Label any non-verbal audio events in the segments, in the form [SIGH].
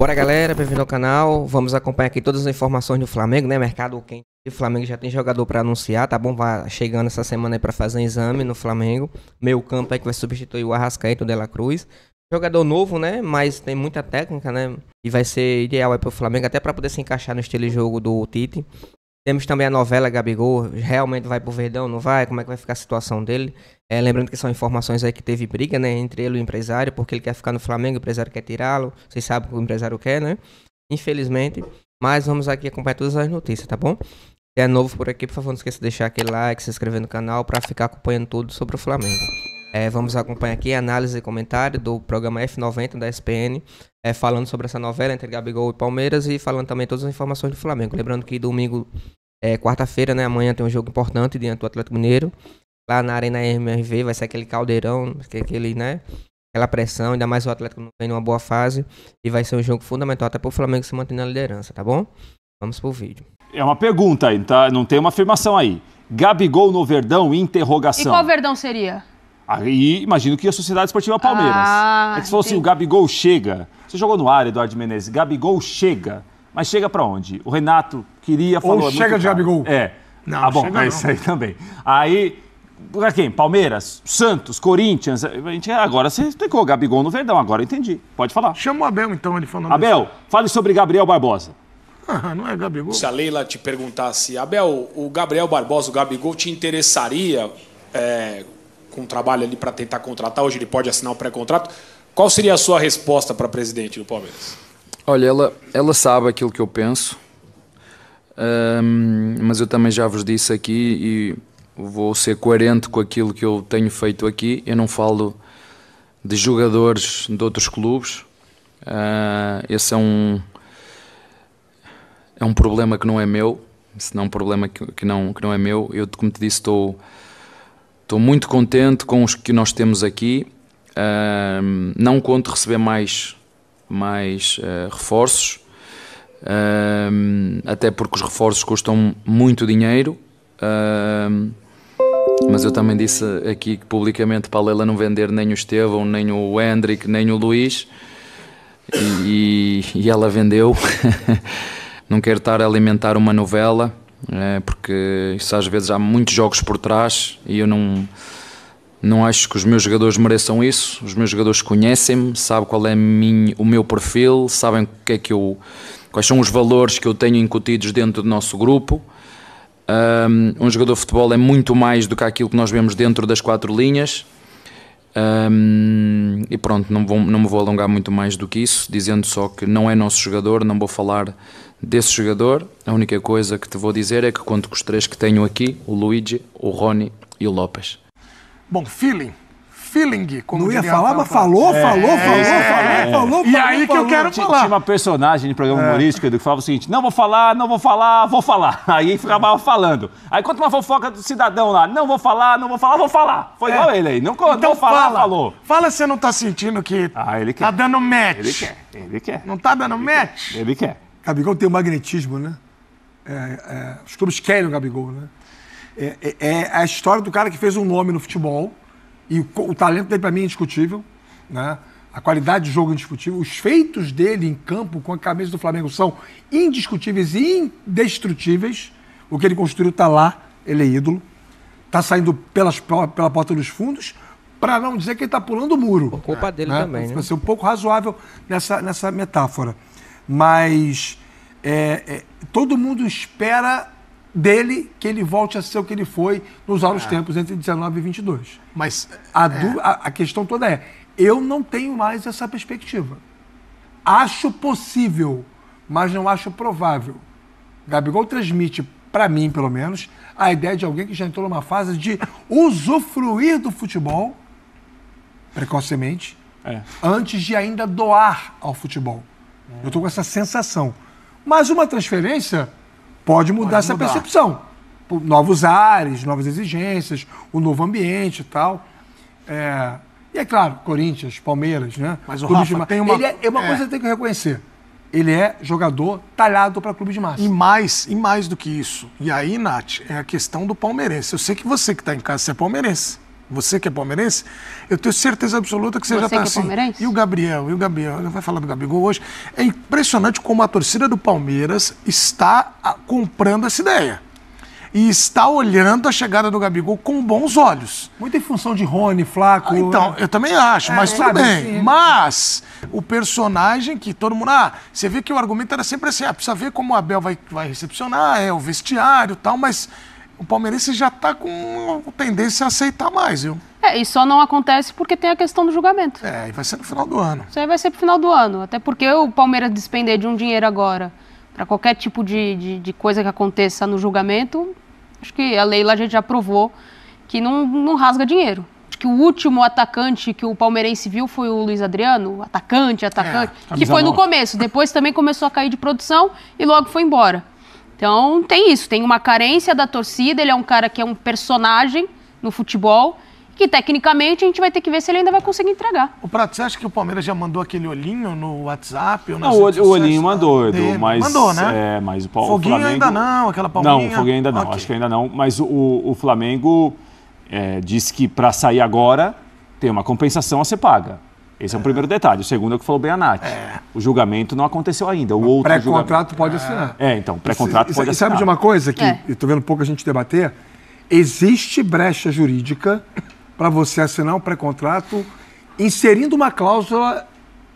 Bora galera, bem-vindo ao canal. Vamos acompanhar aqui todas as informações do Flamengo, né? Mercado quente. O Flamengo já tem jogador para anunciar, tá bom? Vai chegando essa semana aí para fazer um exame no Flamengo. Meio campo aí que vai substituir o Arrascaeta de la Cruz. Jogador novo, né? Mas tem muita técnica, né? E vai ser ideal aí pro Flamengo, até para poder se encaixar no estilo de jogo do Tite. Temos também a novela Gabigol, realmente vai pro Verdão, não vai? Como é que vai ficar a situação dele? É, lembrando que são informações aí que teve briga, né, entre ele e o empresário, porque ele quer ficar no Flamengo, o empresário quer tirá-lo, vocês sabem o que o empresário quer, né? Infelizmente, mas vamos aqui acompanhar todas as notícias, tá bom? Se é novo por aqui, por favor, não esqueça de deixar aquele like, se inscrever no canal para ficar acompanhando tudo sobre o Flamengo. É, vamos acompanhar aqui a análise e comentário do programa F90 da SPN, é, falando sobre essa novela entre Gabigol e Palmeiras e falando também todas as informações do Flamengo. Lembrando que domingo é, Quarta-feira, né? Amanhã tem um jogo importante diante do Atlético Mineiro. Lá na Arena MRV vai ser aquele caldeirão, é aquele, né? Aquela pressão, ainda mais o Atlético não vem numa boa fase. E vai ser um jogo fundamental até pro Flamengo se manter na liderança, tá bom? Vamos pro vídeo. É uma pergunta aí, tá? Não tem uma afirmação aí. Gabigol no Verdão, interrogação. E qual Verdão seria? Aí imagino que a Sociedade Esportiva ah, Palmeiras. Ah, é que se fosse o Gabigol chega. Você jogou no área, Eduardo Menezes. Gabigol chega. Mas chega para onde? O Renato queria, falou. Ou chega de Gabigol. É. Não, ah, bom, chega, é não. isso aí também. Aí, quem? Palmeiras, Santos, Corinthians. A gente, agora você explicou Gabigol no Verdão, agora eu entendi. Pode falar. Chama o Abel, então, ele falando. Abel, isso. fale sobre Gabriel Barbosa. Ah, não é Gabigol. Se a Leila te perguntasse, Abel, o Gabriel Barbosa, o Gabigol, te interessaria é, com o trabalho ali para tentar contratar? Hoje ele pode assinar o pré-contrato. Qual seria a sua resposta para presidente do Palmeiras? Olha, ela, ela sabe aquilo que eu penso um, mas eu também já vos disse aqui e vou ser coerente com aquilo que eu tenho feito aqui. Eu não falo de jogadores de outros clubes. Uh, esse é um é um problema que não é meu, se não é um problema que, que, não que não é meu. Eu, como te disse, estou estou muito contente com os que nós temos aqui. Uh, não conto receber mais mais uh, reforços um, até porque os reforços custam muito dinheiro. Um, mas eu também disse aqui publicamente para a Leila não vender nem o Estevão, nem o Hendrick, nem o Luís. E, e ela vendeu. [LAUGHS] não quero estar a alimentar uma novela, é, porque isso às vezes há muitos jogos por trás e eu não, não acho que os meus jogadores mereçam isso. Os meus jogadores conhecem-me, sabem qual é o meu perfil, sabem o que é que eu quais são os valores que eu tenho incutidos dentro do nosso grupo. Um, jogador de futebol é muito mais do que aquilo que nós vemos dentro das quatro linhas. Um, e pronto, não, vou, não me vou alongar muito mais do que isso, dizendo só que não é nosso jogador, não vou falar desse jogador. A única coisa que te vou dizer é que conto com os três que tenho aqui: o Luigi, o Rony e o Lopes. Bom, feeling feeling, como Não ia falar, mas falou, é. falou, falou, é. falou, é, é. falou, E aí falou, que eu quero falar. Tinha uma personagem de programa é. humorístico que falava o seguinte: não vou falar, não vou falar, vou falar. [LAUGHS] Aí ficava falando. Aí conta uma fofoca do cidadão lá: não vou falar, não vou falar, vou falar. Foi igual ele aí. Não, então não fala, fala, falou. Fala se você não tá sentindo que ah, ele quer. tá dando match. Ele quer, ele quer. Não tá dando ele match? Quer. Ele quer. Gabigol tem um magnetismo, né? É, é, os clubes querem o Gabigol, né? É, é, a história do cara que fez um nome no futebol, e o, o talento dele, para mim, é indiscutível. Né? A qualidade de jogo é indiscutível. Os feitos dele em campo com a camisa do Flamengo são indiscutíveis e indestrutíveis. O que ele construiu está lá, ele é ídolo. Está saindo pelas, pela porta dos fundos, para não dizer que ele está pulando o muro. Por culpa dele é, né? também. Né? Vai ser um pouco razoável nessa, nessa metáfora. Mas é, é, todo mundo espera dele que ele volte a ser o que ele foi nos auros é. Ah. tempos entre 19 e 22. Mas a, é. du, a, a questão toda é, eu não tenho mais essa perspectiva. Acho possível, mas não acho provável. Gabigol transmite para mim, pelo menos, a ideia de alguém que já entrou numa fase de usufruir do futebol precocemente, é. antes de ainda doar ao futebol. É. Eu estou com essa sensação. Mas uma transferência Pode mudar essa mudar. percepção. novos ares, novas exigências, o um novo ambiente e tal. É... E é claro, Corinthians, Palmeiras, né? Mas o Rafa de... tem uma... Ele é, é uma é. coisa que tem que reconhecer. Ele é jogador talhado para clube de massa. E mais, e mais do que isso. E aí, Nath, é a questão do palmeirense. Eu sei que você que está em casa, você é palmeirense. Você que é palmeirense, eu tenho certeza absoluta que você, você já está é assim. E o Gabriel, e o Gabriel, vai falar do Gabigol hoje. É impressionante como a torcida do Palmeiras está ah, comprando essa ideia e está olhando a chegada do Gabigol com bons olhos. Muito em função de Rony, Flaco. Ah, então, né? eu também acho, é, mas tudo sabe, bem. Sim. Mas o personagem que todo mundo. Ah, você vê que o argumento era sempre assim: ah, precisa ver como o Abel vai, vai recepcionar, é o vestiário e tal, mas o palmeirense já está com tendência a aceitar mais, viu? É, e só não acontece porque tem a questão do julgamento. É, e vai ser no final do ano. Isso aí vai ser pro final do ano. Até porque o Palmeiras despender de um dinheiro agora para qualquer tipo de, de, de, coisa que aconteça no julgamento, acho que a lei lá a gente já provou que não, não rasga dinheiro. Acho que o último atacante que o palmeirense viu foi o Luiz Adriano, atacante, atacante, é, que foi no começo. Depois também começou a cair de produção e logo foi embora. Então tem isso, tem uma carência da torcida, ele é um cara que é um personagem no futebol, que tecnicamente a gente vai ter que ver se ele ainda vai conseguir entregar. O Prato, você acha que o Palmeiras já mandou aquele olhinho no WhatsApp? Ou não, o, olhinho mandou, é, Edu, mas... Mandou, né? É, mas o, Foguinho o Flamengo... ainda não, aquela palminha... Não, o Foguinho ainda não, okay. acho que ainda não, mas o, o Flamengo é, disse que para sair agora tem uma compensação a ser paga. Esse é o primeiro detalhe. O segundo é o que falou bem a Nath. É. O julgamento não aconteceu ainda. O, o outro pré-contrato pode é. assinar. É, então, pré-contrato pode assinar. É- e sabe de uma coisa que é. estou vendo pouca gente debater? Existe brecha jurídica para você assinar um pré-contrato inserindo uma cláusula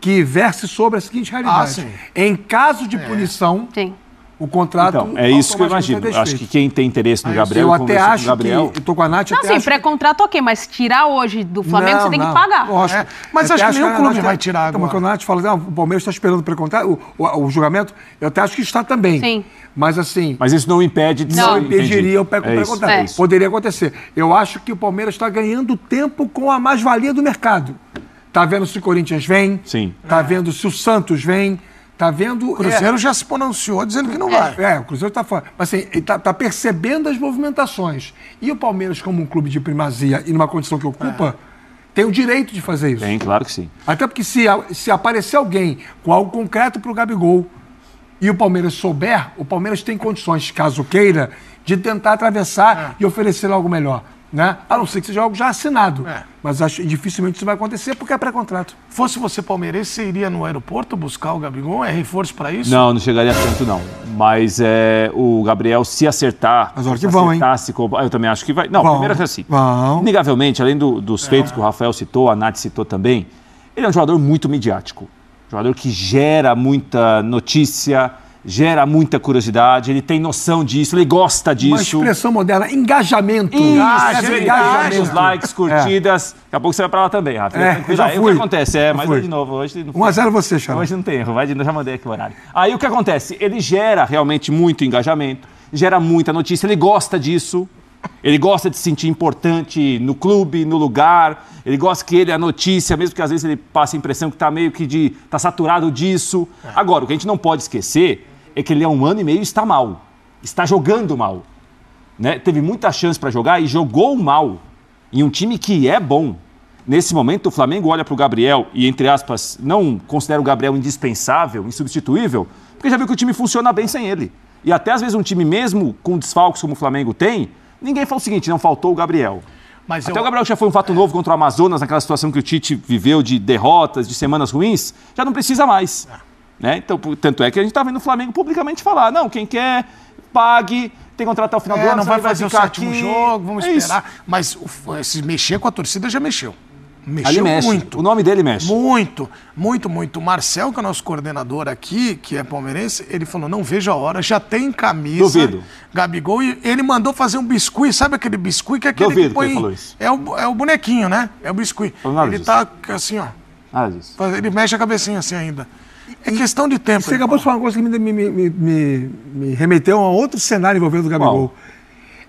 que verse sobre a seguinte realidade. Ah, em caso de é. punição, sim o contrato. Então, é isso que eu imagino. É acho que quem tem interesse no Gabriel, eu até acho com Gabriel... que. Eu tô com a Nath. Não, sim, pré-contrato, que... ok, mas tirar hoje do Flamengo não, você tem não, que pagar. Acho, é, mas acho, que nenhum clube Nath vai tirar então, agora. Quando a Nath fala, assim, ah, o Palmeiras está esperando o pré-contrato, o, o, o, julgamento, eu até acho que está também. Sim. Mas assim. Mas isso não impede de Não, não impediria o é pré-contrato. É Poderia acontecer. Eu acho que o Palmeiras está ganhando tempo com a mais-valia do mercado. Está vendo se o Corinthians vem, está vendo se o Santos vem, Tá vendo. O Cruzeiro é... já se pronunciou dizendo que não é. vai. É, o Cruzeiro está falando. Mas assim, está tá, percebendo as movimentações. E o Palmeiras, como um clube de primazia e numa condição que ocupa, é. tem o direito de fazer isso. Tem, claro que sim. Até porque se, se aparecer alguém com algo concreto para o Gabigol e o Palmeiras souber, o Palmeiras tem condições, caso queira, de tentar atravessar é. e oferecer algo melhor. Né? A não ser que seja algo já assinado. É. Mas acho dificilmente isso vai acontecer porque é pré-contrato. Fosse você palmeirense, você iria no aeroporto buscar o Gabigol? É reforço para isso? Não, não chegaria tanto, não. Mas é, o Gabriel, se acertar. Mas hora que vão, hein? Se, eu também acho que vai. Não, vão, primeiro é assim. Vão. Negavelmente, além do, dos é. feitos que o Rafael citou, a Nath citou também, ele é um jogador muito midiático. Jogador que gera muita notícia gera muita curiosidade, ele tem noção disso, ele gosta disso. Uma expressão moderna, engajamento. Isso, engajamento. É os likes, curtidas. É. Daqui a pouco você vai para lá também, Rafa. É, eu já fui. Aí, o que acontece? É, mas fui. de novo, hoje... Não 1 a 0 você, Chama. Hoje não tem erro, vai de novo, já mandei aqui o horário. Aí o que acontece? Ele gera realmente muito engajamento, gera muita notícia, ele gosta disso. Ele gosta de se sentir importante no clube, no lugar. Ele gosta que ele a notícia, mesmo que às vezes ele passe a impressão que está meio que de está saturado disso. É. Agora, o que a gente não pode esquecer é que ele há um ano e meio está mal, está jogando mal, né? Teve muita chance para jogar e jogou mal em um time que é bom. Nesse momento, o Flamengo olha para o Gabriel e, entre aspas, não considera o Gabriel indispensável, insubstituível, porque já viu que o time funciona bem sem ele. E até às vezes um time mesmo com desfalques como o Flamengo tem, Ninguém fala o seguinte, não faltou o Gabriel. Mas Até eu... o Gabriel já foi um fato novo contra o Amazonas, naquela situação que o Tite viveu de derrotas, de semanas ruins, já não precisa mais. É. Né? Então, tanto é que a gente está vendo o Flamengo publicamente falar, não, quem quer, pague, tem que contratar o final é, do ano, não vai, fazer vai o sétimo aqui. jogo, vamos é esperar. Isso. Mas se mexer com a torcida, já mexeu. Mexeu Ali mexe. muito. O nome dele mexe. Muito, muito, muito. Marcel, que é o nosso coordenador aqui, que é palmeirense, ele falou: não vejo a hora, já tem camisa. Duvido. Gabigol, e ele mandou fazer um biscuit, sabe aquele biscuit que é aquele Duvido que, põe, que ele falou isso. É o, é o bonequinho, né? É o biscuit. Ele disso. tá assim, ó. Nada disso. Ele mexe a cabecinha assim ainda. É questão de tempo. Você né? acabou de falar uma coisa que me, me, me, me remeteu a outro cenário envolvendo o Gabigol. Qual?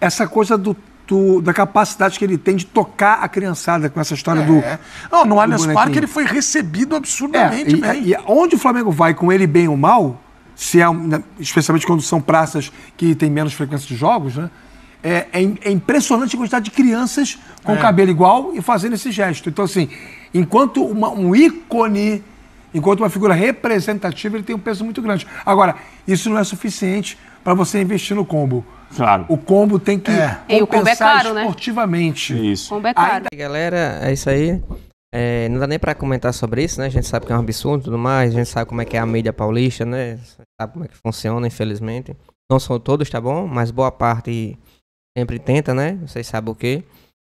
Essa coisa do do, da capacidade que ele tem de tocar a criançada com essa história é. do. Não, no Allianz Parque ele foi recebido absurdamente é, e, bem. E onde o Flamengo vai com ele bem ou mal, se é, né, especialmente quando são praças que tem menos frequência de jogos, né? É, é, é impressionante a quantidade de crianças com é. cabelo igual e fazendo esse gesto. Então, assim, enquanto uma, um ícone, enquanto uma figura representativa, ele tem um peso muito grande. Agora, isso não é suficiente para você investir no combo. Claro. O combo tem que é. compensar e o combo é caro, né? esportivamente. Né? Isso. O combo é caro. Aí, galera, é isso aí. É, não dá nem para comentar sobre isso, né? A gente sabe que é um absurdo e tudo mais. A gente sabe como é que é a mídia paulista, né? Sabe como é que funciona, infelizmente. Não são todos, tá bom? Mas boa parte sempre tenta, né? Vocês sabem o quê.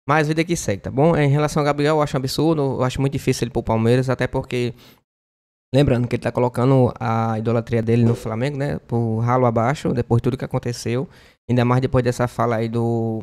Mas vida que segue, tá bom? Em relação ao Gabriel, eu acho um absurdo, eu acho muito difícil ele pro Palmeiras, até porque Lembrando que ele está colocando a idolatria dele no Flamengo, né? Por ralo abaixo, depois de tudo que aconteceu. Ainda mais depois dessa fala aí do,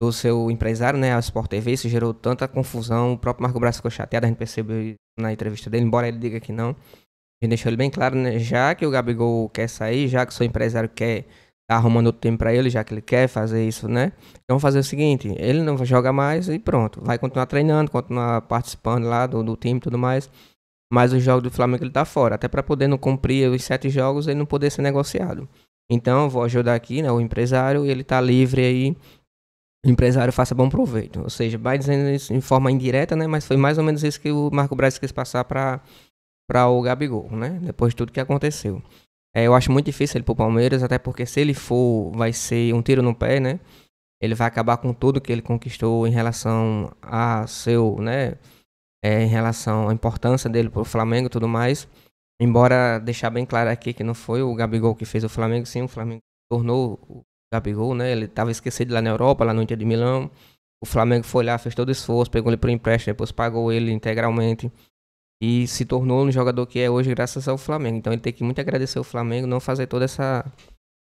do seu empresário, né? A Sport TV, isso gerou tanta confusão. O próprio Marco Braz ficou chateado, a gente percebeu na entrevista dele, embora ele diga que não. A gente deixou ele bem claro, né? Já que o Gabigol quer sair, já que o seu empresário quer tá arrumando outro time para ele, já que ele quer fazer isso, né? Então fazer o seguinte, ele não joga mais e pronto. Vai continuar treinando, continuar participando lá do, do time e tudo mais mas os jogos do Flamengo ele tá fora, até para poder não cumprir os sete jogos ele não poder ser negociado. Então, vou ajudar aqui, né, o empresário, ele tá livre aí. O empresário faça bom proveito. Ou seja, vai dizendo isso em forma indireta, né, mas foi mais ou menos isso que o Marco Braz quis passar para para o Gabigol, né? Depois de tudo que aconteceu. É, eu acho muito difícil ele pro Palmeiras, até porque se ele for, vai ser um tiro no pé, né? Ele vai acabar com tudo que ele conquistou em relação a seu, né, é, em relação à importância dele para o Flamengo e tudo mais. Embora deixar bem claro aqui que não foi o Gabigol que fez o Flamengo, sim, o Flamengo tornou o Gabigol, né? Ele estava esquecido lá na Europa, lá no Inter de Milão. O Flamengo foi lá, fez todo o esforço, pegou ele o empréstimo, depois pagou ele integralmente e se tornou um jogador que é hoje graças ao Flamengo. Então ele tem que muito agradecer o Flamengo, não fazer toda essa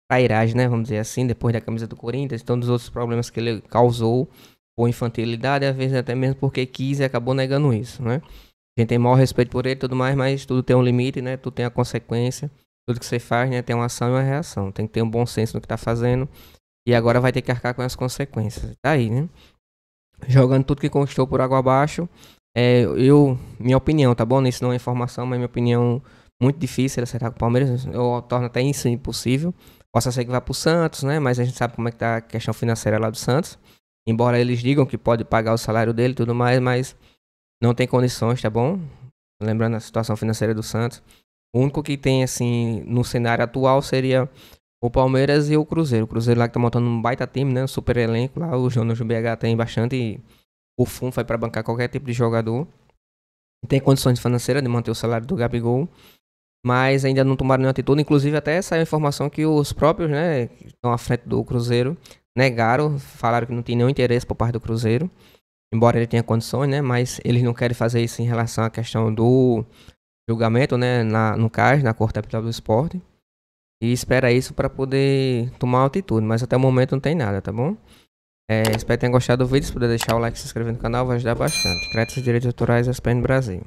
trairagem, né, vamos dizer assim, depois da camisa do Corinthians, todos então, os outros problemas que ele causou por infantilidade, às vezes até mesmo porque quis e acabou negando isso, né? A gente tem maior respeito por ele e tudo mais, mas tudo tem um limite, né? Tudo tem a consequência. Tudo que você faz, né? Tem uma ação e uma reação. Tem que ter um bom senso no que tá fazendo. E agora vai ter que arcar com as consequências. Tá aí, né? Jogando tudo que conquistou por água abaixo. É, eu, minha opinião, tá bom? Isso não é informação, mas minha opinião muito difícil ele acertar com o Palmeiras. Eu torno até isso impossível. Possa ser que vá pro Santos, né? Mas a gente sabe como é que tá a questão financeira lá do Santos. Embora eles digam que pode pagar o salário dele e tudo mais, mas não tem condições, tá bom? Lembrando a situação financeira do Santos. O único que tem, assim, no cenário atual seria o Palmeiras e o Cruzeiro. O Cruzeiro lá que tá montando um baita time, né? Um super elenco lá. O Jonas do BH tem bastante. O FUM foi para bancar qualquer tipo de jogador. Tem condições financeiras de manter o salário do Gabigol. Mas ainda não tomaram nenhuma atitude. Inclusive, até saiu a informação que os próprios, né? Que estão à frente do Cruzeiro negaram, falaram que não tem nenhum interesse por parte do Cruzeiro, embora ele tenha condições, né? Mas eles não querem fazer isso em relação à questão do julgamento, né? Na, no CAS, na Corte Capital do Esporte. E espera isso para poder tomar altitude, mas até o momento não tem nada, tá bom? É, espero que tenham gostado do vídeo. Se puder deixar o like e se inscrever no canal, vai ajudar bastante. Créditos e direitos autorais, SPN Brasil.